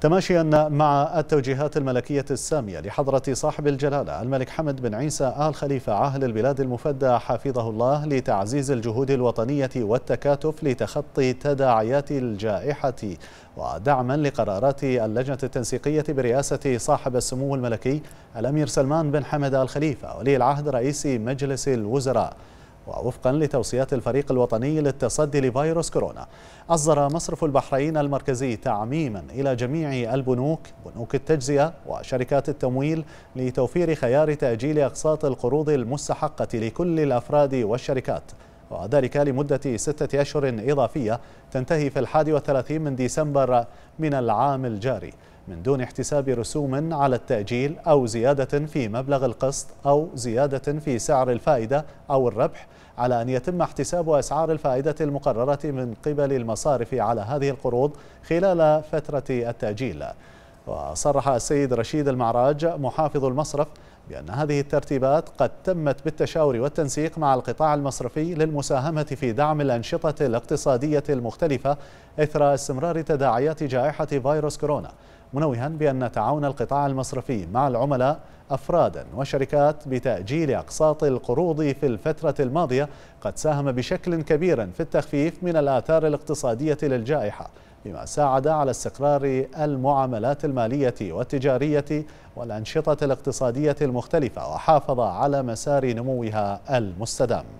تماشيا مع التوجيهات الملكية السامية لحضرة صاحب الجلالة الملك حمد بن عيسى آل خليفة عاهل البلاد المفدى حفظه الله لتعزيز الجهود الوطنية والتكاتف لتخطي تداعيات الجائحة ودعما لقرارات اللجنة التنسيقية برئاسة صاحب السمو الملكي الأمير سلمان بن حمد آل خليفة ولي العهد رئيس مجلس الوزراء ووفقا لتوصيات الفريق الوطني للتصدي لفيروس كورونا أصدر مصرف البحرين المركزي تعميما إلى جميع البنوك بنوك التجزئة وشركات التمويل لتوفير خيار تأجيل أقساط القروض المستحقة لكل الأفراد والشركات وذلك لمدة ستة أشهر إضافية تنتهي في الحادي والثلاثين من ديسمبر من العام الجاري من دون احتساب رسوم على التأجيل أو زيادة في مبلغ القسط أو زيادة في سعر الفائدة أو الربح على أن يتم احتساب أسعار الفائدة المقررة من قبل المصارف على هذه القروض خلال فترة التأجيل وصرح السيد رشيد المعراج محافظ المصرف بأن هذه الترتيبات قد تمت بالتشاور والتنسيق مع القطاع المصرفي للمساهمة في دعم الأنشطة الاقتصادية المختلفة إثر استمرار تداعيات جائحة فيروس كورونا منوها بأن تعاون القطاع المصرفي مع العملاء أفرادا وشركات بتأجيل أقساط القروض في الفترة الماضية قد ساهم بشكل كبير في التخفيف من الآثار الاقتصادية للجائحة بما ساعد على استقرار المعاملات المالية والتجارية والأنشطة الاقتصادية المختلفة وحافظ على مسار نموها المستدام